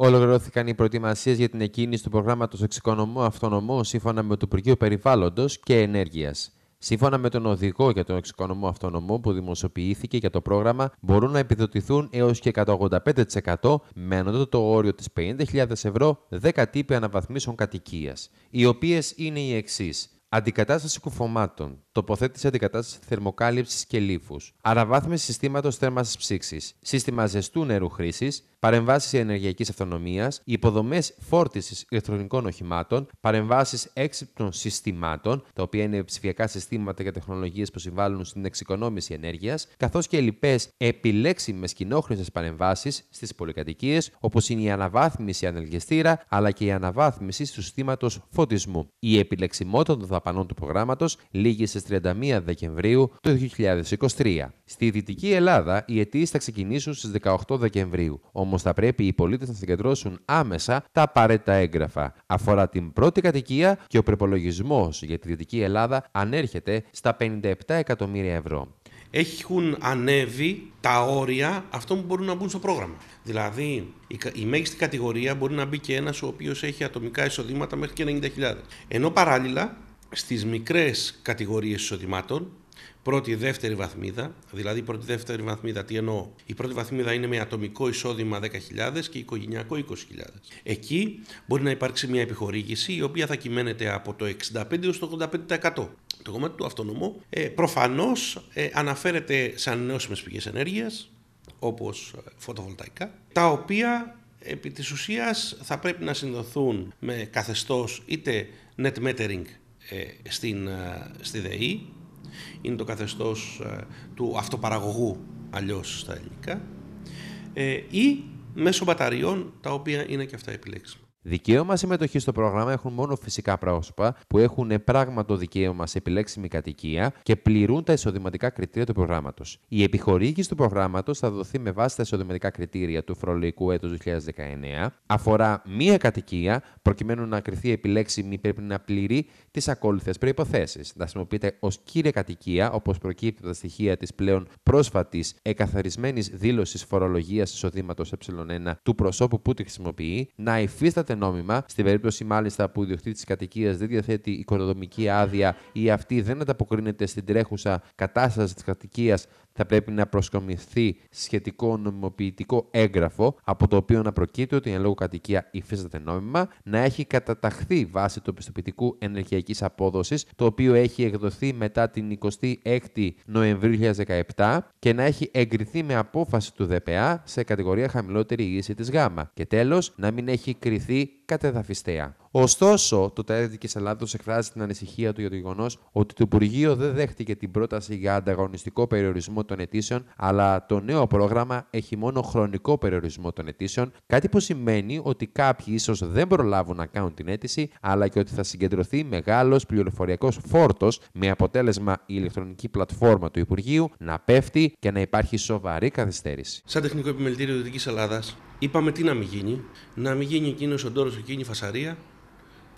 Ολοκληρώθηκαν οι προετοιμασίες για την εκκίνηση του προγράμματος Εξοικονομού Αυτονομού σύμφωνα με το Υπουργείο Περιβάλλοντος και Ενέργειας. Σύμφωνα με τον οδηγό για τον εξοικονομό αυτονομό που δημοσιοποιήθηκε για το πρόγραμμα, μπορούν να επιδοτηθούν έως και 185% με το όριο της 50.000 ευρώ 10 τύποι αναβαθμίσεων κατοικίας, οι οποίες είναι οι εξής: Αντικατάσταση κουφωμάτων, τοποθέτηση αντικατάσταση θερμοκάλυψης και λήφου, αναβάθμιση συστήματος θέρμανσης ψήξης, σύστημα ζεστού νερού χρήσης, παρεμβάσεις ενεργειακής αυτονομίας, υποδομές φόρτισης ηλεκτρονικών οχημάτων, παρεμβάσεις έξυπνων συστημάτων, τα οποία είναι ψηφιακά συστήματα και τεχνολογίες που συμβάλλουν στην εξοικονόμηση ενέργειας, καθώς και λοιπές επιλέξιμες κοινόχρηστε παρεμβάσεις στις πολυκατοικίες, όπως είναι η αναβάθμιση ανελγεστήρα αλλά και η αναβάθμιση του συστήματος φωτισμού. Η επιλεξιμότητα των δαπανών του προγράμματος λήγει στι 31 Δεκεμβρίου του 2023. Στη Δυτική Ελλάδα, οι αιτήσει θα ξεκινήσουν στις 18 Δεκεμβρίου, όμως θα πρέπει οι πολίτες να συγκεντρώσουν άμεσα τα απαραίτητα έγγραφα. Αφορά την πρώτη κατοικία και ο προπολογισμός για τη Δυτική Ελλάδα ανέρχεται στα 57 εκατομμύρια ευρώ έχουν ανέβει τα όρια αυτών που μπορούν να μπουν στο πρόγραμμα. Δηλαδή, η μέγιστη κατηγορία μπορεί να μπει και ένας ο οποίος έχει ατομικά εισοδήματα μέχρι και 90.000. Ενώ παράλληλα, στις μικρές κατηγορίες εισοδημάτων, πρώτη, δεύτερη βαθμίδα, δηλαδή πρώτη, δεύτερη βαθμίδα, τι εννοώ, η πρώτη βαθμίδα είναι με ατομικό εισόδημα 10.000 και οικογενειακό 20.000. Εκεί μπορεί να υπάρξει μια επιχορήγηση η οποία θα κυμαίνεται από το 65% στο το 85%. Το κομμάτι του αυτονομού ε, προφανώς ε, αναφέρεται σε ανανεώσιμες πηγές ενέργειας, όπως ε, φωτοβολταϊκά, τα οποία επί της ουσίας θα πρέπει να συνδοθούν με καθεστώς είτε net metering ε, στην, ε, στη ΔΕΗ. Είναι το καθεστώς ε, του αυτοπαραγωγού αλλιώς στα ελληνικά ή μέσω μπαταριών τα οποία είναι και αυτά επιλέξιμα. Δικαίωμα συμμετοχής στο πρόγραμμα έχουν μόνο φυσικά πρόσωπα που έχουν πράγματο δικαίωμα σε επιλέξιμη κατοικία και πληρούν τα εισοδηματικά κριτήρια του προγράμματος. Η επιχορήγηση του προγράμματος θα δοθεί με βάση τα εισοδηματικά κριτήρια του φορολογικού έτου 2019, αφορά μία κατοικία, προκειμένου να κριθεί επιλέξιμη πρέπει να πληρεί τις ακόλουθες προποθέσει. Να χρησιμοποιείται ως κύρια κατοικία, όπως προκύπτει τα στοιχεία της πλέον πρόσφατης εκαθαρισμένης δήλωσης φορολογίας εισοδήματος ε1 του προσώπου που τη χρησιμοποιεί, να υφίσταται στην περίπτωση μάλιστα που ο ιδιοκτήτης της κατοικίας δεν διαθέτει οικοδομική άδεια ή αυτή δεν ανταποκρίνεται στην τρέχουσα κατάσταση της κατοικίας, θα πρέπει να προσκομιστεί σχετικό νομιμοποιητικό έγγραφο από το οποίο να προκύπτει ότι η εν λόγω κατοικία υφίσταται νόμιμα, να έχει καταταχθεί βάσει του πιστοποιητικού ενεργειακής απόδοσης, το οποίο έχει εκδοθεί μετά την 26η Νοεμβρίου 2017 και να έχει εγκριθεί με απόφαση του ΔΠΑ σε κατηγορία χαμηλότερη ίση της ΓΑΜΑ. Και τέλος, να μην έχει κριθεί κατεδαφιστέα. Ωστόσο, το ΤΑΕΔ της Ελλάδος εκφράζει την ανησυχία του για το γεγονός ότι το Υπουργείο δεν δέχτηκε την πρόταση για ανταγωνιστικό περιορισμό των αιτήσεων, αλλά το νέο πρόγραμμα έχει μόνο χρονικό περιορισμό των αιτήσεων, κάτι που σημαίνει ότι κάποιοι ίσως δεν προλάβουν να κάνουν την αίτηση, αλλά και ότι θα συγκεντρωθεί μεγάλος πληροφοριακός φόρτος με αποτέλεσμα η ηλεκτρονική πλατφόρμα του Υπουργείου να πέφτει και να υπάρχει σοβαρή καθυστέρηση. Σαν τεχνικό επιμελητήριο Δυτικής Ελλάδας, είπαμε τι να μην γίνει. Να μην γίνει εκείνος ο ντόρος, εκείνη φασαρία,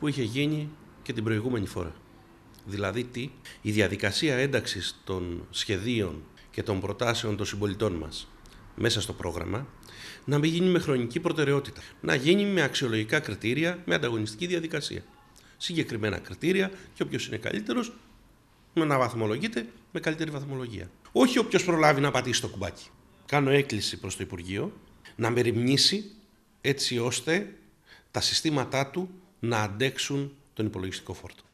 που είχε γίνει και την προηγούμενη φορά. Δηλαδή τι, η διαδικασία ένταξης των σχεδίων και των προτάσεων των συμπολιτών μας μέσα στο πρόγραμμα να μην γίνει με χρονική προτεραιότητα, να γίνει με αξιολογικά κριτήρια, με ανταγωνιστική διαδικασία. Συγκεκριμένα κριτήρια και όποιος είναι καλύτερος να βαθμολογείται με καλύτερη βαθμολογία. Όχι όποιος προλάβει να πατήσει το κουμπάκι. Κάνω έκκληση προς το Υπουργείο να μεριμνήσει έτσι ώστε τα συστήματά του να αντέξουν τον υπολογιστικό φόρτο.